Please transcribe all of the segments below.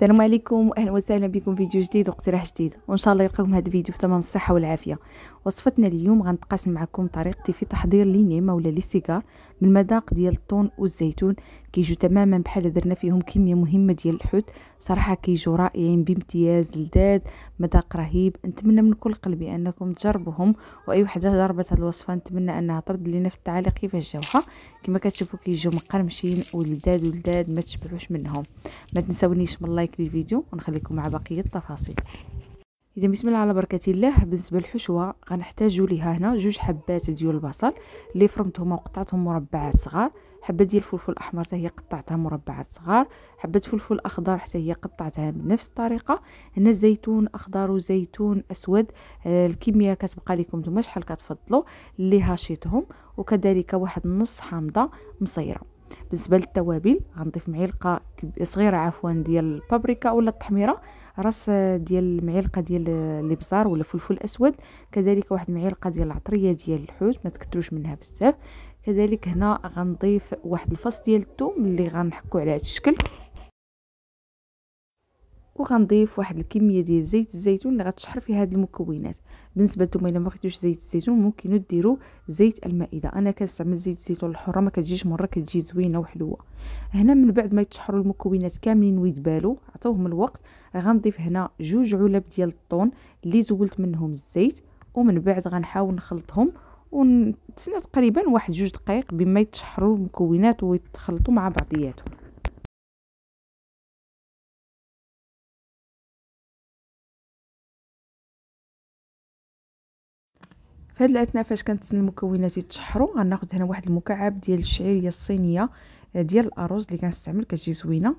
السلام عليكم واهلا وسهلا بكم فيديو جديد واقتراح جديد وان شاء الله يلقاكم هذا الفيديو في تمام الصحه والعافيه وصفتنا اليوم غنتقاسم معكم طريقتي في تحضير لينيما ولا لي سيجار مذاق ديال الطون والزيتون كيجو تماما بحال درنا فيهم كميه مهمه ديال الحوت صراحه كيجو رائعين بامتياز لذاذ مذاق رهيب نتمنى من كل قلبي انكم تجربوهم واي وحده ضربت هذه الوصفه نتمنى انها ترد لينا في التعاليق كيفاش جاوها كما كتشوفوا كيجو مقرمشين ولذاذ ولذاذ ما تشبعوش منهم ما تنساونيش من لايك لايك للفيديو ونخليكم مع بقيه التفاصيل اذا بسم الله على بركه الله بالنسبه للحشوه غنحتاجو ليها هنا جوج حبات ديال البصل اللي فرمتهم وقطعتهم مربعات صغار حبه ديال الفلفل الاحمر حتى هي قطعتها مربعات صغار حبه فلفل اخضر حتى هي قطعتها بنفس الطريقه هنا زيتون اخضر وزيتون اسود آه، الكميه كتبقى لكم نتوما شحال كتفضلوا اللي هاشيتهم وكذلك واحد نص حامضه مصيره بالنسبه للتوابل غنضيف معلقه صغيره عفوا ديال البابريكا ولا التحميره راس ديال معلقه ديال الابزار ولا فلفل اسود كذلك واحد معلقه ديال العطريه ديال الحوت ما تكتروش منها بزاف كذلك هنا غنضيف واحد الفص ديال الثوم اللي غنحكو على هذا الشكل وغنضيف واحد الكميه ديال زيت الزيتون اللي غتشحر في هاد المكونات بالنسبه لكم الا ما بغيتوش زيت الزيتون ممكن ديروا زيت المائده انا كنستعمل زيت الزيتون الحره ما كتجيش مره كتجي زوينه وحلوه هنا من بعد ما يتشحروا المكونات كاملين ويدبالوا عطوهم الوقت غنضيف هنا جوج علب ديال الطون اللي زولت منهم الزيت ومن بعد غنحاول نخلطهم ونتسنى تقريبا واحد جوج دقائق بما يتشحروا المكونات ويتخلطوا مع بعضياتهم في هاد الاثناء فاش كنتسنى المكونات يتشحروا غناخذ هنا واحد المكعب ديال الشعيريه الصينيه آه، ديال الارز اللي كنستعمل كتجي زوينه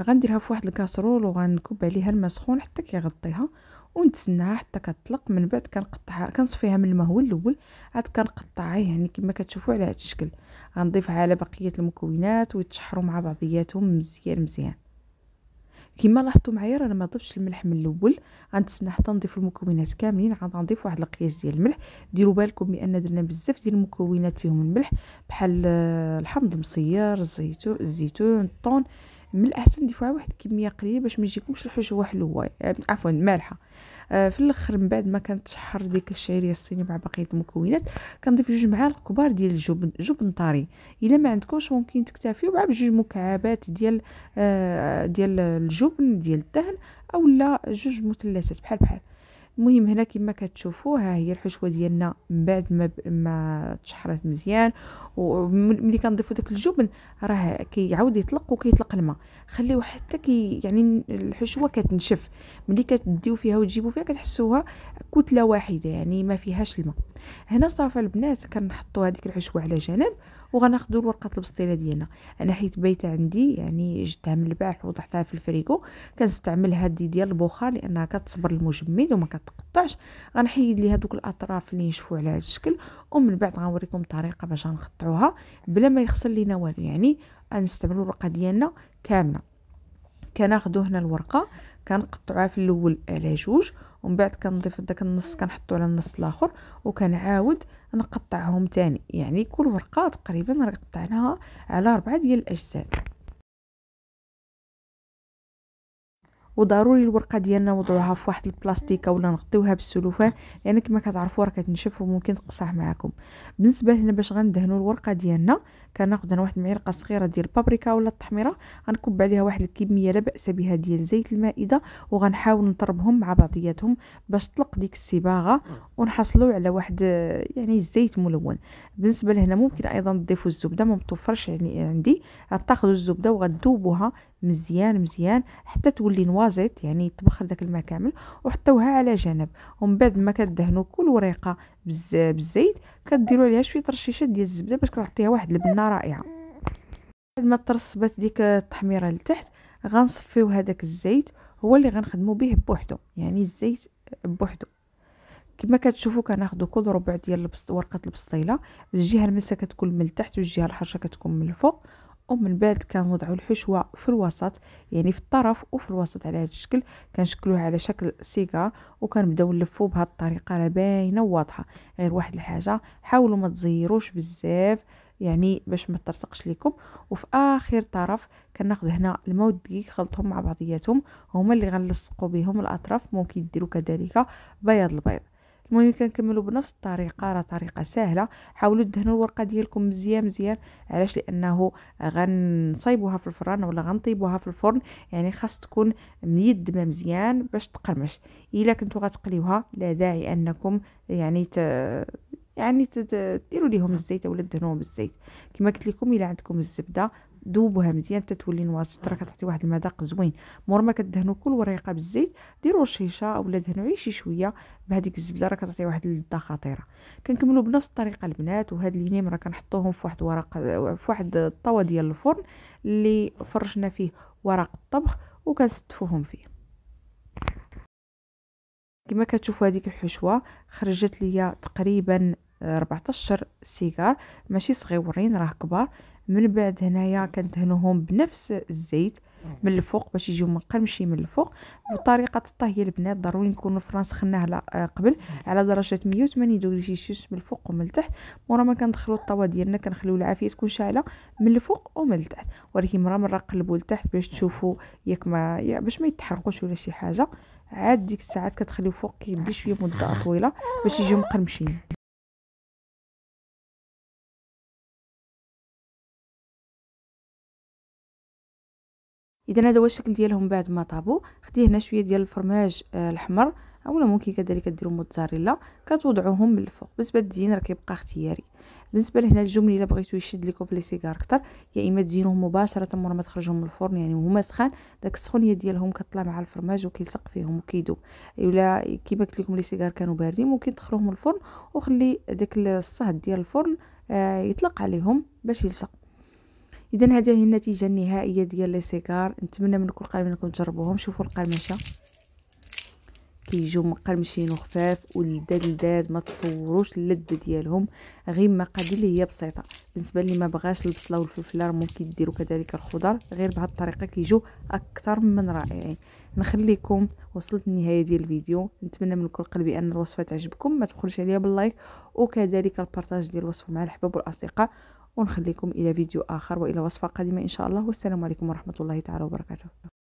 غنديرها في واحد الكاسرول وغنكب عليها الماء سخون حتى كيغطيها ونتسناها حتى كتطلق من بعد كنقطعها كنصفيها من هو الاول عاد كنقطعها يعني كما كتشوفوا على هذا الشكل غنضيفها على بقيه المكونات ويتشحروا مع بعضياتهم مزيان مزيان كما لاحظتوا معايا رانا ما ضفتش الملح من الاول غنتسنى حتى نضيف المكونات كاملين عاد غنضيف واحد القياس ديال الملح ديروا بالكم بان درنا بزاف ديال المكونات فيهم الملح بحال آه، الحمض المصير الزيتون الزيتون الطون من الاحسن ديفوا واحد كميه قليله باش ما يجيكمش الحشوه آه، حلوه عفوا مالحه آه، في الاخر من بعد ما كنتشحر ديك الشعيريه الصينيه مع بقيه المكونات كنضيف جوج معالق كبار ديال الجبن جبن طري الا ما عندكمش ممكن تكتفيوا بعد بجوج مكعبات ديال آه، ديال الجبن ديال الدهن اولا جوج مثلثات بحال بحال المهم هنا كما كتشوفوا ها هي الحشوه ديالنا من بعد ما ما تشحرات مزيان وملي كنضيفوا داك الجبن راه كيعاود يطلق وكيطلق الماء خليوه حتى كي يعني الحشوه كتنشف ملي كتديو فيها وتجيبوا فيها كتحسوها كتله واحده يعني ما فيهاش الماء هنا صافي البنات كنحطوا هذيك الحشوه على جنب وغناخذوا الورقه البسطيله ديالنا انا حيت بايته عندي يعني جبتها من البارح وضحتها في الفريكو كنستعمل هذه ديال البوخار لانها كتصبر المجمد وما كتقطعش غنحيد ليها دوك الاطراف اللي نشفو على هذا الشكل ومن بعد غنوريكم الطريقه باش غنقطعوها بلا ما يخسر لينا والو يعني غنستعملوا الورقه ديالنا كامله كناخذوا هنا الورقه كنقطعوها في الاول على جوج ومن بعد كنضيف داك النص كنحطو على النص الاخر وكنعاود نقطعهم تاني يعني كل ورقه تقريبا راه قطعناها على ربعه ديال الاجزاء وضروري الورقه ديالنا نوضعوها في واحد البلاستيكه ولا نغطيوها بالسلوفان يعني كما كتعرفوا راه كتنشف وممكن تقصح معاكم بالنسبه لهنا باش غندهنوا الورقه ديالنا كناخذ انا واحد المعلقه صغيره ديال البابريكا ولا التحميره غنكب عليها واحد الكميه لا باس بها ديال زيت المائده وغنحاول نطربهم مع بعضياتهم باش تطلق ديك الصباغه ونحصلوا على واحد يعني الزيت ملون بالنسبه لهنا ممكن ايضا تضيفوا الزبده ما متوفرش يعني عندي غتاخذوا الزبده وغتذوبوها مزيان مزيان حتى تولي نوازيت يعني يتبخر داك الماء كامل وحطوها على جنب ومن بعد ما كدهنوا كل وريقه بالزيت كديروا عليها شويه ترشيشات ديال الزبده باش كتعطيها واحد البنه رائعه بعد ما ترسبات ديك التحميره لتحت غنصفيو هذاك الزيت هو اللي غنخدمو به بوحدو يعني الزيت بوحدو كما كتشوفوا كناخذوا كل ربع ديال ورقه البسطيله الجهه المسكه كتكون من التحت والجهه الحرشه كتكون من الفوق ومن بعد كنوضعوا الحشوه في الوسط يعني في الطرف وفي الوسط على هذا الشكل كنشكلوها على شكل سيكا وكنبداو نلفو بهذه الطريقه راه باينه وواضحه غير واحد الحاجه حاولوا ما تزيروش بزاف يعني باش ما ترتقش لكم وفي اخر طرف كناخذ هنا الماء والدقيق خلطهم مع بعضياتهم هما اللي غنلصقوا بهم الاطراف ممكن ديروا كذلك بياض البيض المهم كنكملوا بنفس الطريقه راه طريقه سهله حاولوا تدهنوا الورقه ديالكم مزيان مزيان علاش لانه غنصايبوها في الفران ولا غنطيبوها في الفرن يعني خاص تكون ميدمه مزيان باش تقرمش الا كنتو غتقليوها لا داعي انكم يعني ت... يعني تديروا ليهم الزيت ولا تدهنوهم بالزيت كما قلت لكم الا عندكم الزبده دوبوها مزيان تتولي نواصت راه كتعطي واحد المذاق زوين مور ما كدهنوا كل وريقه بالزيت ديروا رشيشه اولا دهنوا غير شي شويه بهذيك الزبده راه كتعطي واحد اللذه خطيره كنكملوا بنفس الطريقه البنات وهاد الهنيم راه كنحطوهم في واحد ورق في واحد الطاوه ديال الفرن اللي فرشنا فيه ورق الطبخ وكنستفوهم فيه كما كتشوفوا هذيك الحشوه خرجت ليا تقريبا 14 سيجار ماشي صغيورين راه كبار من بعد هنايا كندهنوهم بنفس الزيت من الفوق باش يجيو مقرمشي من الفوق وطريقه الطهي البنات ضروري نكونوا فرانس خناه على آه، قبل على درجه 180 دوغري سيلسيوس من الفوق ومن التحت مورا ما كندخلوا الطوا ديالنا كنخليو العافيه تكون شاعله من الفوق ومن التحت ولكن مره مره قلبوا لتحت باش تشوفوا ياك ما باش ما يتحرقوش ولا شي حاجه عاد ديك الساعات كتخليو فوق كيدي شويه مده طويله باش يجيو مقرمشين اذا هذا هو الشكل ديالهم بعد ما طابو خدي هنا شويه ديال الفرماج آه اولا ممكن كذلك ديروا موتزاريلا كتوضعوهم من الفوق بالنسبه تزين راه كيبقى اختياري بالنسبه لهنا الجمل الا بغيتو يشد لكم في لي سيجار اكثر يا اما تزينوهم مباشره مور ما تخرجهم من الفرن يعني وهما سخان داك السخونيه ديالهم كتطلع مع الفرماج وكيلصق فيهم وكيدوب ولا كيما قلت لكم لي سيجار كانوا باردين ممكن من الفرن وخلي داك الصهد ديال الفرن آه يطلق عليهم باش يلصق اذا هذه هي النتيجه النهائيه ديال لي سيكار نتمنى من كل قلب انكم تجربوهم شوفوا القرمشه كيجيو مقرمشين وخفاف ولذاد لذاد ما تصوروش اللذه ديالهم غير مقادير اللي هي بسيطه بالنسبه اللي ما بغاش البصله والفلفله راه ممكن ديروا كذلك الخضر غير بهذه الطريقه كيجيو اكثر من رائعين نخليكم وصلت النهايه ديال الفيديو نتمنى من كل قلبي ان الوصفه تعجبكم ما تبخلوش عليها باللايك وكذلك البارطاج ديال الوصفه مع الحباب والاصدقاء ونخليكم إلى فيديو آخر وإلى وصفة قادمة إن شاء الله والسلام عليكم ورحمة الله تعالى وبركاته